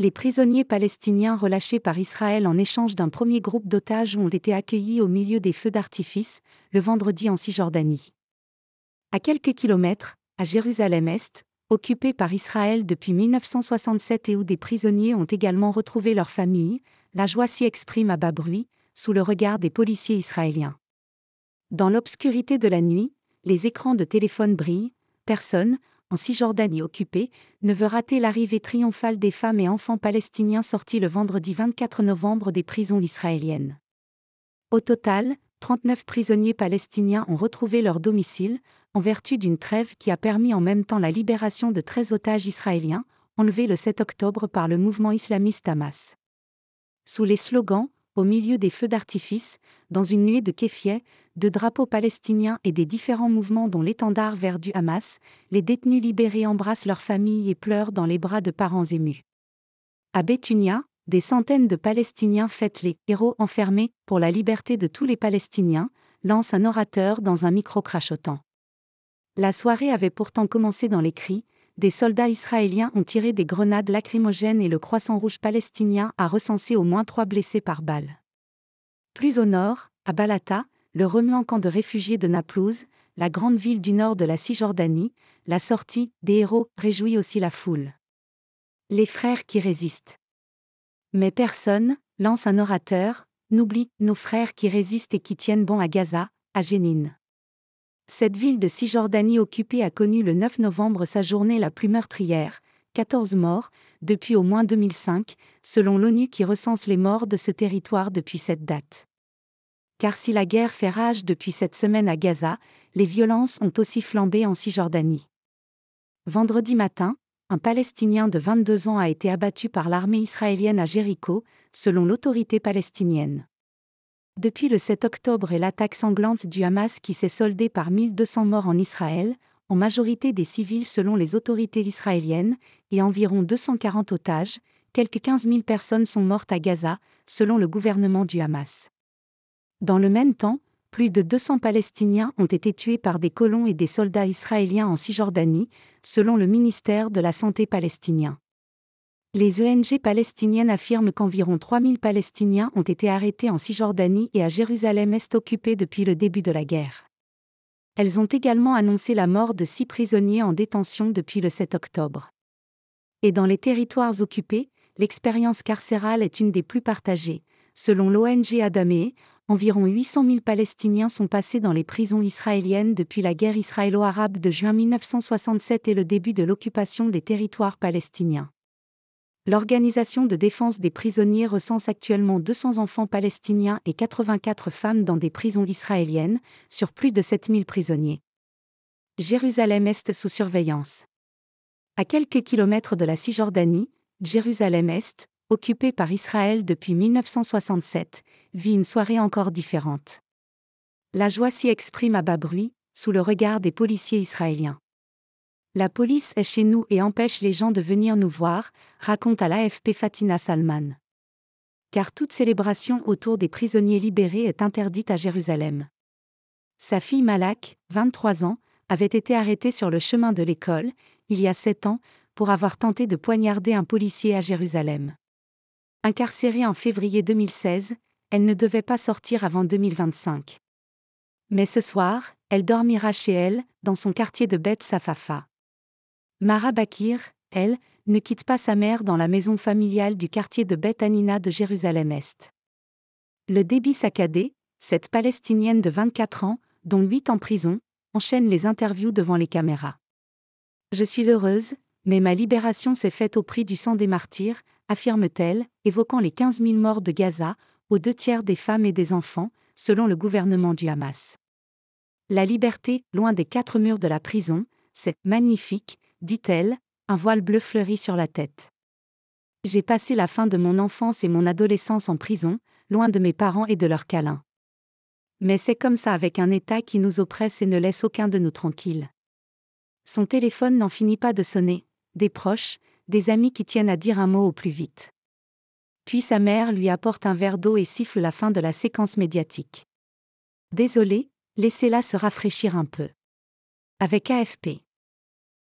Les prisonniers palestiniens relâchés par Israël en échange d'un premier groupe d'otages ont été accueillis au milieu des feux d'artifice, le vendredi en Cisjordanie. À quelques kilomètres, à Jérusalem-Est, occupée par Israël depuis 1967 et où des prisonniers ont également retrouvé leur famille, la joie s'y exprime à bas bruit, sous le regard des policiers israéliens. Dans l'obscurité de la nuit, les écrans de téléphone brillent, personne, en Cisjordanie occupée, ne veut rater l'arrivée triomphale des femmes et enfants palestiniens sortis le vendredi 24 novembre des prisons israéliennes. Au total, 39 prisonniers palestiniens ont retrouvé leur domicile, en vertu d'une trêve qui a permis en même temps la libération de 13 otages israéliens, enlevés le 7 octobre par le mouvement islamiste Hamas. Sous les slogans au milieu des feux d'artifice, dans une nuée de kéfiers, de drapeaux palestiniens et des différents mouvements dont l'étendard vert du Hamas, les détenus libérés embrassent leurs familles et pleurent dans les bras de parents émus. À Béthunia, des centaines de Palestiniens fêtent les héros enfermés pour la liberté de tous les Palestiniens, lance un orateur dans un micro crachotant. La soirée avait pourtant commencé dans les cris, des soldats israéliens ont tiré des grenades lacrymogènes et le Croissant Rouge palestinien a recensé au moins trois blessés par balle. Plus au nord, à Balata, le remuant camp de réfugiés de Naplouse, la grande ville du nord de la Cisjordanie, la sortie des héros réjouit aussi la foule. Les frères qui résistent. Mais personne, lance un orateur, n'oublie nos frères qui résistent et qui tiennent bon à Gaza, à Génine. Cette ville de Cisjordanie occupée a connu le 9 novembre sa journée la plus meurtrière, 14 morts, depuis au moins 2005, selon l'ONU qui recense les morts de ce territoire depuis cette date. Car si la guerre fait rage depuis cette semaine à Gaza, les violences ont aussi flambé en Cisjordanie. Vendredi matin, un Palestinien de 22 ans a été abattu par l'armée israélienne à Jéricho, selon l'autorité palestinienne. Depuis le 7 octobre et l'attaque sanglante du Hamas qui s'est soldée par 1200 morts en Israël, en majorité des civils selon les autorités israéliennes, et environ 240 otages, quelques 15 000 personnes sont mortes à Gaza, selon le gouvernement du Hamas. Dans le même temps, plus de 200 Palestiniens ont été tués par des colons et des soldats israéliens en Cisjordanie, selon le ministère de la Santé palestinien. Les ONG e palestiniennes affirment qu'environ 3000 Palestiniens ont été arrêtés en Cisjordanie et à Jérusalem-Est occupée depuis le début de la guerre. Elles ont également annoncé la mort de six prisonniers en détention depuis le 7 octobre. Et dans les territoires occupés, l'expérience carcérale est une des plus partagées. Selon l'ONG Adamé, environ 800 000 Palestiniens sont passés dans les prisons israéliennes depuis la guerre israélo-arabe de juin 1967 et le début de l'occupation des territoires palestiniens. L'organisation de défense des prisonniers recense actuellement 200 enfants palestiniens et 84 femmes dans des prisons israéliennes, sur plus de 7000 prisonniers. Jérusalem-Est sous surveillance. À quelques kilomètres de la Cisjordanie, Jérusalem-Est, occupée par Israël depuis 1967, vit une soirée encore différente. La joie s'y exprime à bas bruit, sous le regard des policiers israéliens. La police est chez nous et empêche les gens de venir nous voir, raconte à l'AFP Fatina Salman. Car toute célébration autour des prisonniers libérés est interdite à Jérusalem. Sa fille Malak, 23 ans, avait été arrêtée sur le chemin de l'école, il y a 7 ans, pour avoir tenté de poignarder un policier à Jérusalem. Incarcérée en février 2016, elle ne devait pas sortir avant 2025. Mais ce soir, elle dormira chez elle, dans son quartier de Beth Safafa. Mara Bakir, elle, ne quitte pas sa mère dans la maison familiale du quartier de Betanina de Jérusalem-Est. Le débit saccadé, cette Palestinienne de 24 ans, dont 8 en prison, enchaîne les interviews devant les caméras. Je suis heureuse, mais ma libération s'est faite au prix du sang des martyrs, affirme-t-elle, évoquant les 15 000 morts de Gaza, aux deux tiers des femmes et des enfants, selon le gouvernement du Hamas. La liberté, loin des quatre murs de la prison, c'est magnifique, dit-elle, un voile bleu fleuri sur la tête. J'ai passé la fin de mon enfance et mon adolescence en prison, loin de mes parents et de leurs câlins. Mais c'est comme ça avec un État qui nous oppresse et ne laisse aucun de nous tranquille. Son téléphone n'en finit pas de sonner, des proches, des amis qui tiennent à dire un mot au plus vite. Puis sa mère lui apporte un verre d'eau et siffle la fin de la séquence médiatique. Désolée, laissez-la se rafraîchir un peu. Avec AFP.